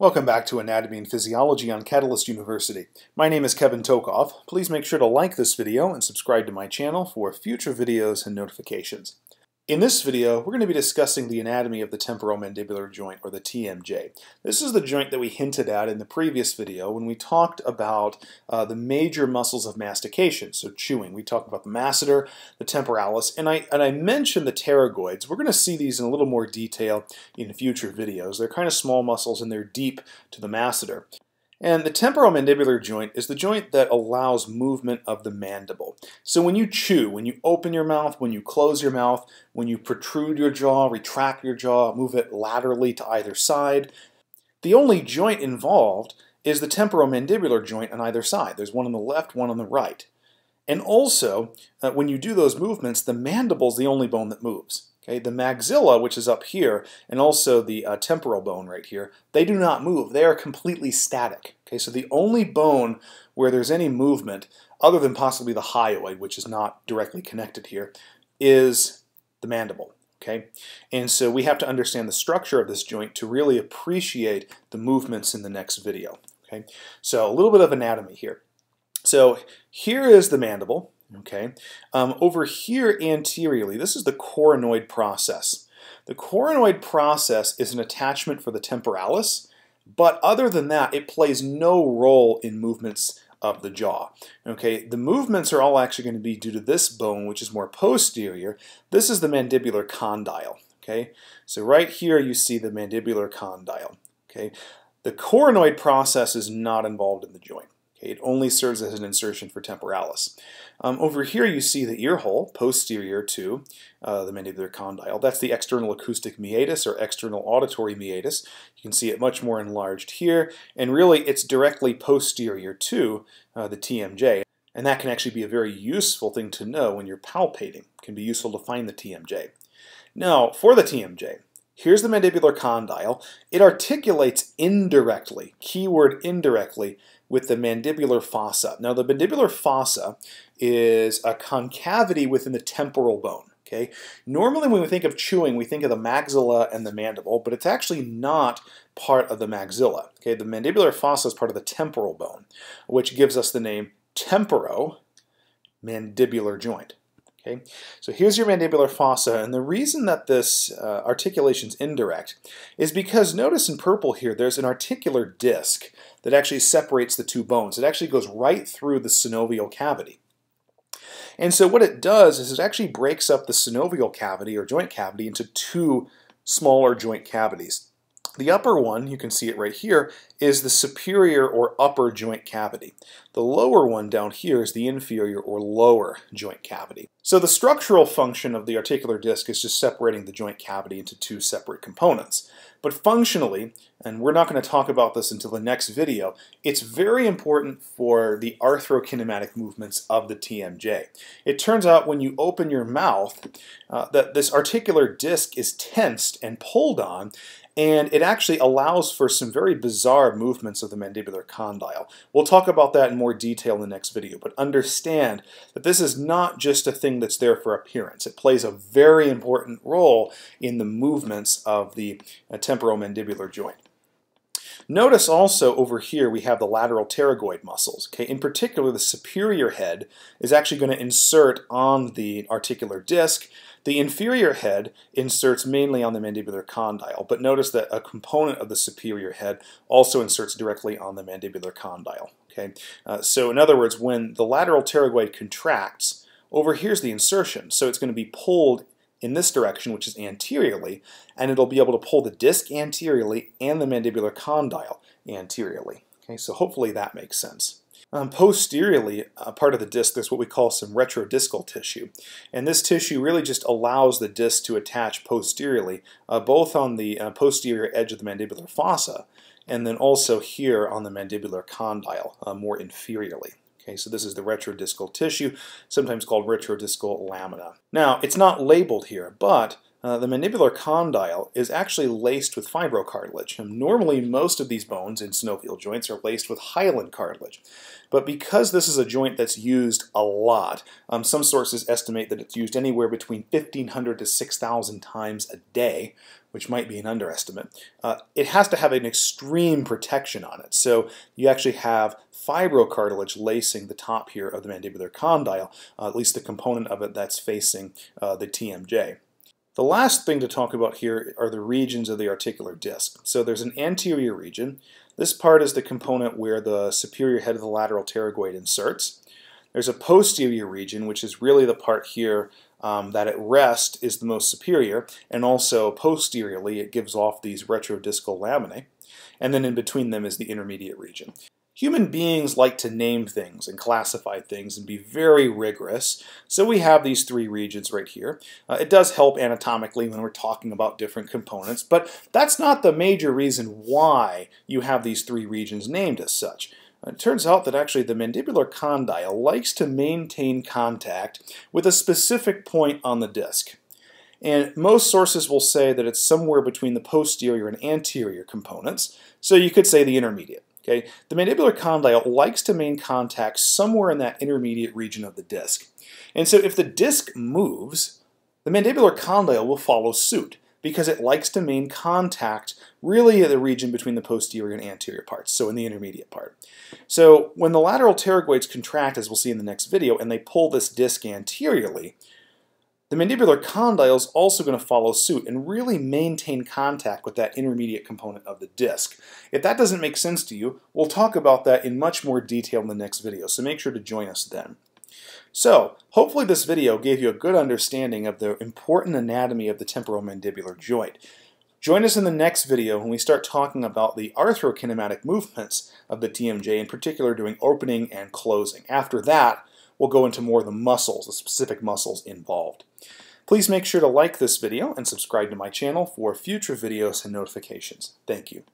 Welcome back to Anatomy and Physiology on Catalyst University. My name is Kevin Tokoff. Please make sure to like this video and subscribe to my channel for future videos and notifications. In this video, we're going to be discussing the anatomy of the temporomandibular joint, or the TMJ. This is the joint that we hinted at in the previous video when we talked about uh, the major muscles of mastication, so chewing. We talked about the masseter, the temporalis, and I, and I mentioned the pterygoids. We're going to see these in a little more detail in future videos. They're kind of small muscles and they're deep to the masseter. And the temporal mandibular joint is the joint that allows movement of the mandible. So when you chew, when you open your mouth, when you close your mouth, when you protrude your jaw, retract your jaw, move it laterally to either side, the only joint involved is the temporomandibular joint on either side. There's one on the left, one on the right. And also, uh, when you do those movements, the mandible is the only bone that moves. Okay, the maxilla, which is up here, and also the uh, temporal bone right here, they do not move. They are completely static. Okay, so the only bone where there's any movement, other than possibly the hyoid, which is not directly connected here, is the mandible. Okay, and so we have to understand the structure of this joint to really appreciate the movements in the next video. Okay, so a little bit of anatomy here. So here is the mandible. Okay, um, Over here anteriorly, this is the coronoid process. The coronoid process is an attachment for the temporalis, but other than that, it plays no role in movements of the jaw. Okay, the movements are all actually going to be due to this bone, which is more posterior. This is the mandibular condyle. Okay, so right here you see the mandibular condyle. Okay, the coronoid process is not involved in the joint. It only serves as an insertion for temporalis. Um, over here you see the ear hole, posterior to uh, the mandibular condyle. That's the external acoustic meatus or external auditory meatus. You can see it much more enlarged here, and really it's directly posterior to uh, the TMJ. And that can actually be a very useful thing to know when you're palpating. It can be useful to find the TMJ. Now, for the TMJ, Here's the mandibular condyle. It articulates indirectly, keyword indirectly, with the mandibular fossa. Now the mandibular fossa is a concavity within the temporal bone. Okay. Normally when we think of chewing, we think of the maxilla and the mandible, but it's actually not part of the maxilla. Okay, the mandibular fossa is part of the temporal bone, which gives us the name temporomandibular joint. Okay, so here's your mandibular fossa, and the reason that this uh, articulation is indirect is because notice in purple here, there's an articular disc that actually separates the two bones. It actually goes right through the synovial cavity. And so what it does is it actually breaks up the synovial cavity or joint cavity into two smaller joint cavities. The upper one, you can see it right here, is the superior or upper joint cavity. The lower one down here is the inferior or lower joint cavity. So the structural function of the articular disc is just separating the joint cavity into two separate components. But functionally, and we're not going to talk about this until the next video, it's very important for the arthrokinematic movements of the TMJ. It turns out when you open your mouth uh, that this articular disc is tensed and pulled on, and it actually allows for some very bizarre movements of the mandibular condyle. We'll talk about that in more detail in the next video, but understand that this is not just a thing that's there for appearance. It plays a very important role in the movements of the uh, temporal mandibular joint. Notice also over here we have the lateral pterygoid muscles. Okay, in particular the superior head is actually going to insert on the articular disc. The inferior head inserts mainly on the mandibular condyle, but notice that a component of the superior head also inserts directly on the mandibular condyle. Okay, uh, so in other words, when the lateral pterygoid contracts, over here's the insertion, so it's going to be pulled in this direction, which is anteriorly, and it'll be able to pull the disc anteriorly and the mandibular condyle anteriorly. Okay, so hopefully that makes sense. Um, posteriorly, uh, part of the disc, there's what we call some retrodiscal tissue. And this tissue really just allows the disc to attach posteriorly, uh, both on the uh, posterior edge of the mandibular fossa, and then also here on the mandibular condyle, uh, more inferiorly. Okay, so this is the retrodiscal tissue, sometimes called retrodiscal lamina. Now, it's not labeled here, but uh, the mandibular condyle is actually laced with fibrocartilage. And um, normally, most of these bones in synovial joints are laced with hyaline cartilage. But because this is a joint that's used a lot, um, some sources estimate that it's used anywhere between 1,500 to 6,000 times a day, which might be an underestimate, uh, it has to have an extreme protection on it. So you actually have fibrocartilage lacing the top here of the mandibular condyle, uh, at least the component of it that's facing uh, the TMJ. The last thing to talk about here are the regions of the articular disc. So there's an anterior region. This part is the component where the superior head of the lateral pterygoid inserts. There's a posterior region, which is really the part here um, that at rest is the most superior, and also posteriorly it gives off these retrodiscal laminae. And then in between them is the intermediate region. Human beings like to name things and classify things and be very rigorous, so we have these three regions right here. Uh, it does help anatomically when we're talking about different components, but that's not the major reason why you have these three regions named as such. Uh, it turns out that actually the mandibular condyle likes to maintain contact with a specific point on the disc. And most sources will say that it's somewhere between the posterior and anterior components, so you could say the intermediate. Okay, the mandibular condyle likes to maintain contact somewhere in that intermediate region of the disc. And so if the disc moves, the mandibular condyle will follow suit because it likes to maintain contact really at the region between the posterior and anterior parts, so in the intermediate part. So when the lateral pterygoids contract, as we'll see in the next video, and they pull this disc anteriorly, the mandibular condyle is also going to follow suit and really maintain contact with that intermediate component of the disc. If that doesn't make sense to you, we'll talk about that in much more detail in the next video, so make sure to join us then. So, hopefully this video gave you a good understanding of the important anatomy of the temporomandibular joint. Join us in the next video when we start talking about the arthrokinematic movements of the TMJ, in particular doing opening and closing. After that, we'll go into more of the muscles, the specific muscles involved. Please make sure to like this video and subscribe to my channel for future videos and notifications. Thank you.